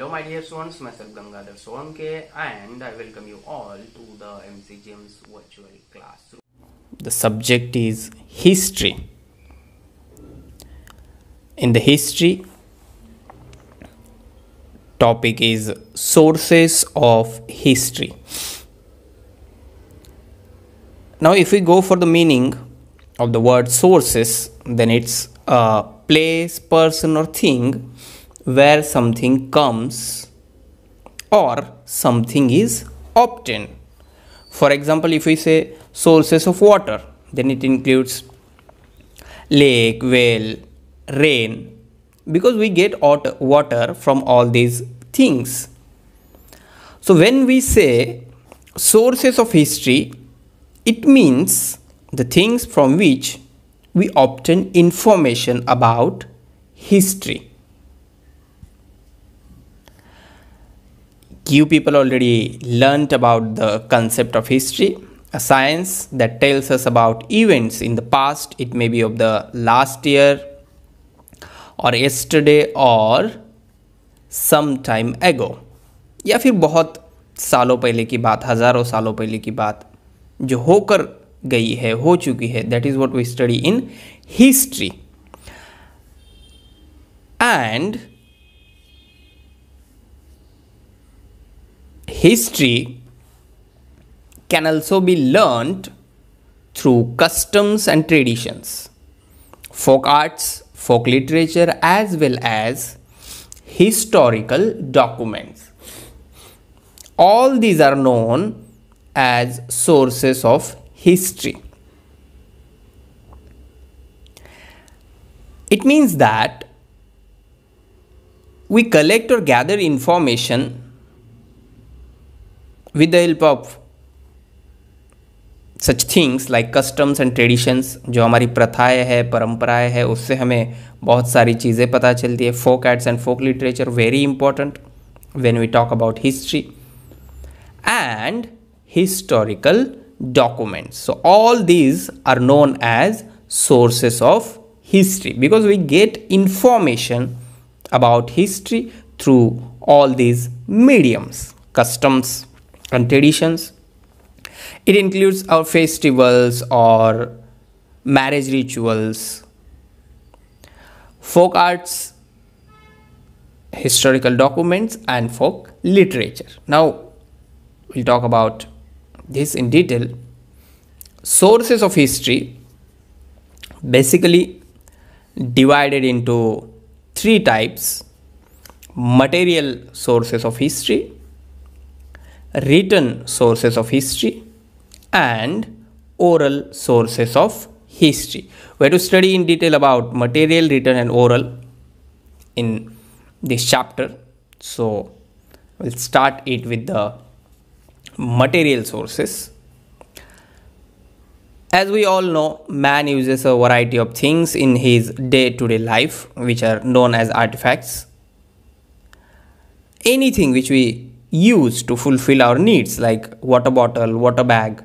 Hello my dear students, myself Gangadhar Solanke and I welcome you all to the MC James virtual classroom. The subject is history. In the history, topic is sources of history. Now if we go for the meaning of the word sources, then it's a place, person or thing where something comes or something is obtained. For example, if we say sources of water, then it includes lake, well, rain, because we get water from all these things. So when we say sources of history, it means the things from which we obtain information about history. you people already learnt about the concept of history, a science that tells us about events in the past. It may be of the last year or yesterday or some time ago. या फिर बहुत सालों पहले की बात हज़ारों सालों पहले की बात जो होकर गई है हो चुकी है that is what we study in history and History can also be learned through customs and traditions, folk arts, folk literature, as well as historical documents. All these are known as sources of history. It means that we collect or gather information with the help of such things like customs and traditions जो हमारी प्रथाएं हैं परंपराएं हैं उससे हमें बहुत सारी चीज़ें पता चलती है folk arts and folk literature very important when we talk about history and historical documents so all these are known as sources of history because we get information about history through all these mediums customs and traditions. It includes our festivals or marriage rituals, folk arts, historical documents, and folk literature. Now, we'll talk about this in detail. Sources of history basically divided into three types material sources of history written sources of history and oral sources of history. We are to study in detail about material, written and oral in this chapter. So we'll start it with the material sources. As we all know, man uses a variety of things in his day to -day life which are known as artifacts. Anything which we use to fulfill our needs like water bottle, water bag,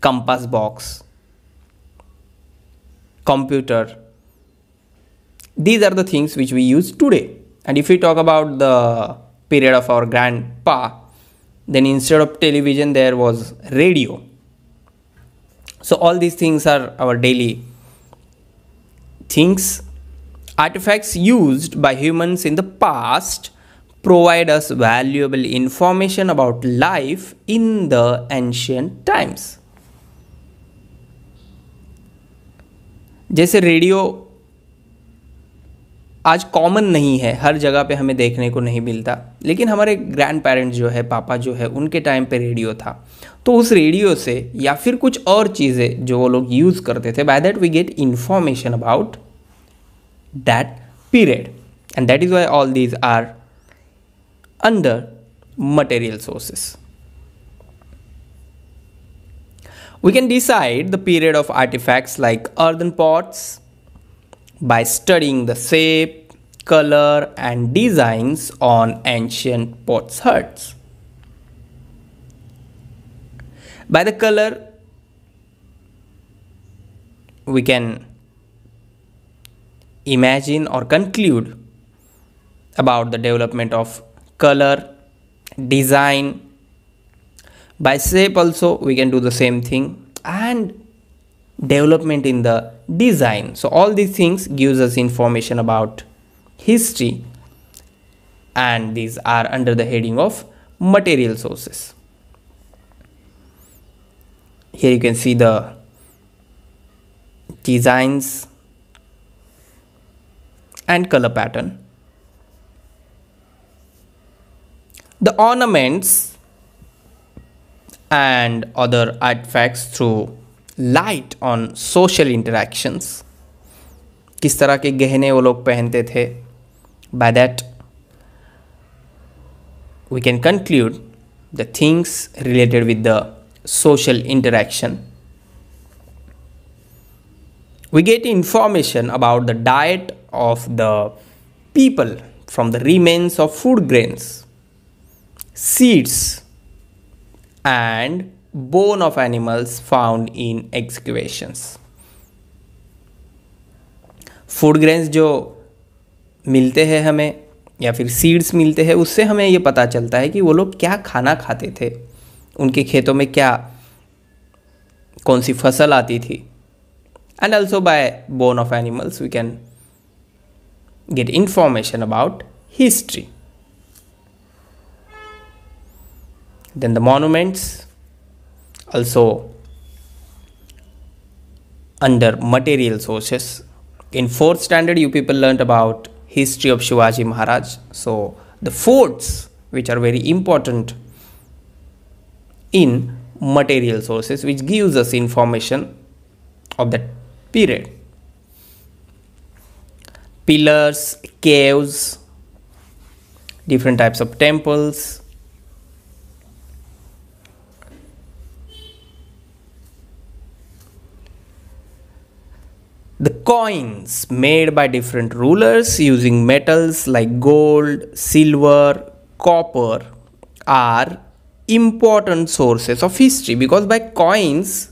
compass box, computer. These are the things which we use today. And if we talk about the period of our grandpa, then instead of television, there was radio. So, all these things are our daily things, artifacts used by humans in the past provide us valuable information about life in the ancient times. जैसे radio आज common नहीं है हर जगह पे हमें देखने को नहीं मिलता लेकिन हमारे ग्रैंड पेरेंट्स जो है पापा जो है उनके टाइम पे रेडियो था तो उस रेडियो से या फिर कुछ और चीज़ें जो वो लोग यूज़ करते थे by that we get information about that period and that is why all these are under material sources. We can decide the period of artifacts like earthen pots by studying the shape, color and designs on ancient pots huts. By the color, we can imagine or conclude about the development of color design by shape also we can do the same thing and development in the design so all these things gives us information about history and these are under the heading of material sources here you can see the designs and color pattern the ornaments and other artifacts through light on social interactions किस तरह के गहने वो लोग पहनते थे by that we can conclude the things related with the social interaction we get information about the diet of the people from the remains of food grains seeds and bone of animals found in excavations. Food grains जो मिलते हैं हमें या फिर seeds मिलते हैं उससे हमें ये पता चलता है कि वो लोग क्या खाना खाते थे उनके खेतों में क्या कौन सी फसल आती थी and also by bone of animals we can get information about history then the monuments also under material sources in fourth standard you people learned about history of shivaji maharaj so the forts which are very important in material sources which gives us information of that period pillars caves different types of temples The coins made by different rulers using metals like gold, silver, copper are important sources of history because by coins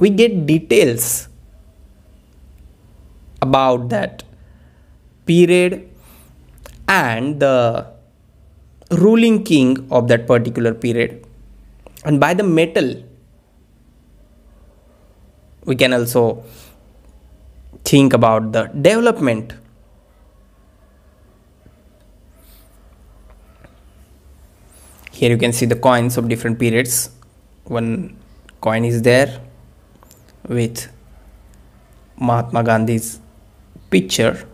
we get details about that period and the ruling king of that particular period and by the metal we can also think about the development here you can see the coins of different periods one coin is there with Mahatma Gandhi's picture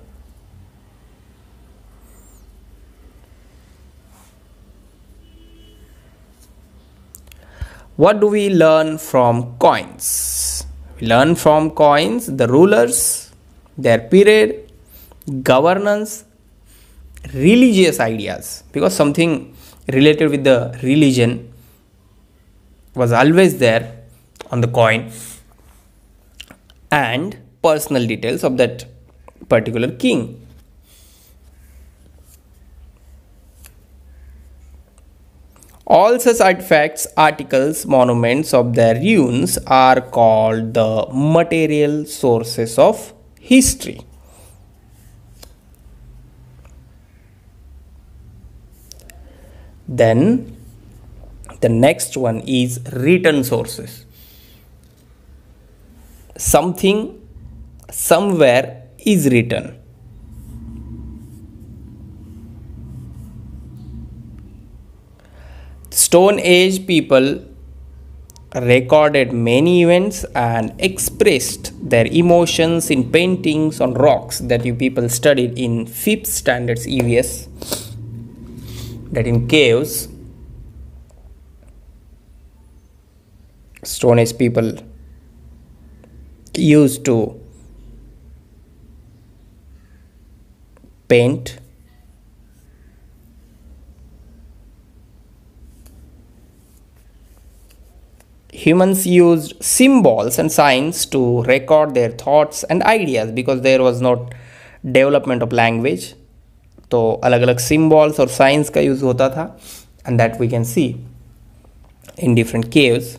what do we learn from coins we learn from coins the rulers their period, governance, religious ideas, because something related with the religion was always there on the coin, and personal details of that particular king. All such artifacts, articles, monuments of their ruins are called the material sources of history. Then the next one is written sources. Something somewhere is written. Stone Age people recorded many events and expressed their emotions in paintings on rocks that you people studied in fifth standards EVS that in caves stone age people used to paint humans used symbols and signs to record their thoughts and ideas because there was not development of language. So, अलग अलग symbols और science का use होता था and that we can see in different caves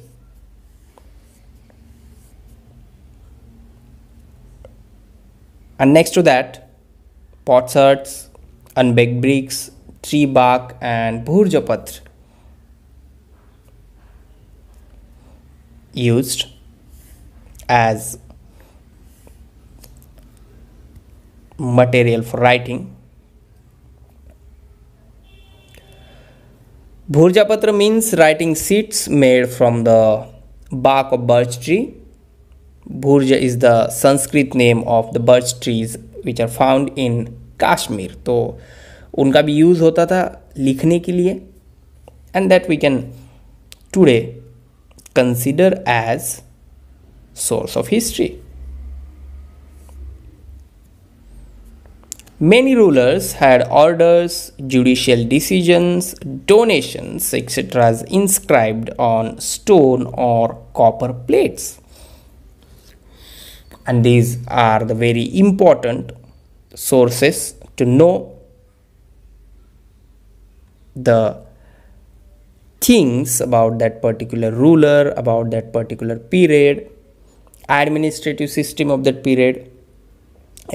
And next to that, and unbaked bricks, tree bark and bhurjapatra used as material for writing. Bhurjapatra means writing sheets made from the bark of birch tree. Bhurja is the Sanskrit name of the birch trees which are found in Kashmir. to उनका भी use होता था लिखने के लिए and that we can today consider as source of history. Many rulers had orders, judicial decisions, donations, etc. inscribed on stone or copper plates. And these are the very important sources to know the things about that particular ruler, about that particular period, administrative system of that period,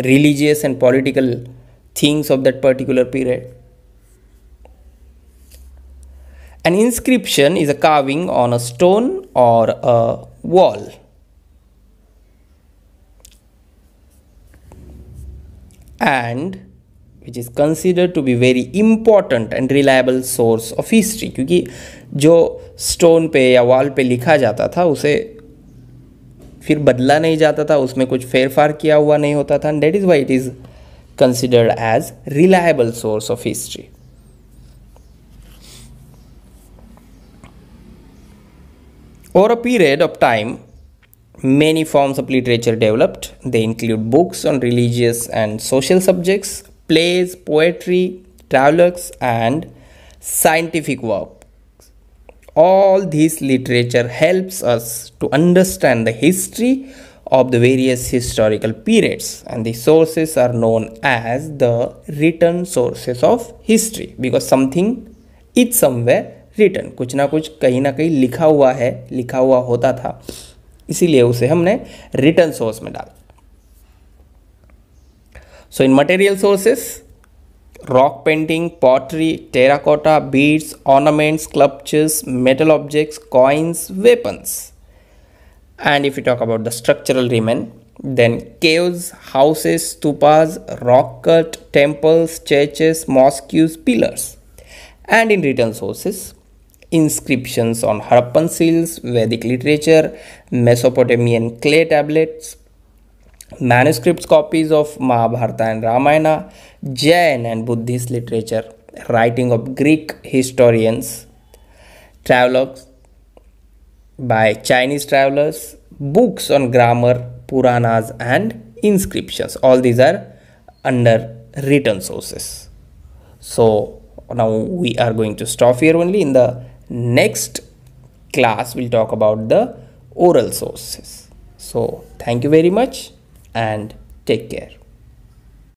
religious and political things of that particular period. An inscription is a carving on a stone or a wall. And which is consider to be very important and reliable source of history क्योंकि जो stone पे या wall पे लिखा जाता था उसे फिर बदला नहीं जाता था उसमें कुछ फेरफार किया हुआ नहीं होता था that is why it is considered as reliable source of history Over a period of time, many forms of literature developed. They include books on religious and social subjects, plays, poetry, dialogues, and scientific works. All this literature helps us to understand the history of the various historical periods and the sources are known as the written sources of history because something is somewhere written kuch na kuch कहीं na कहीं likha hua hai likha hua hota tha isiliye use humne written source mein dala So in material sources, rock painting, pottery, terracotta, beads, ornaments, sculptures, metal objects, coins, weapons. And if you talk about the structural remain, then caves, houses, stupas, rock cut, temples, churches, mosques, pillars. And in written sources, inscriptions on Harappan seals, Vedic literature, Mesopotamian clay tablets, Manuscripts, copies of Mahabharata and Ramayana, Jain and Buddhist literature, writing of Greek historians, travelogues by Chinese travelers, books on grammar, Puranas and inscriptions. All these are under written sources. So now we are going to stop here only. In the next class, we'll talk about the oral sources. So thank you very much and take care.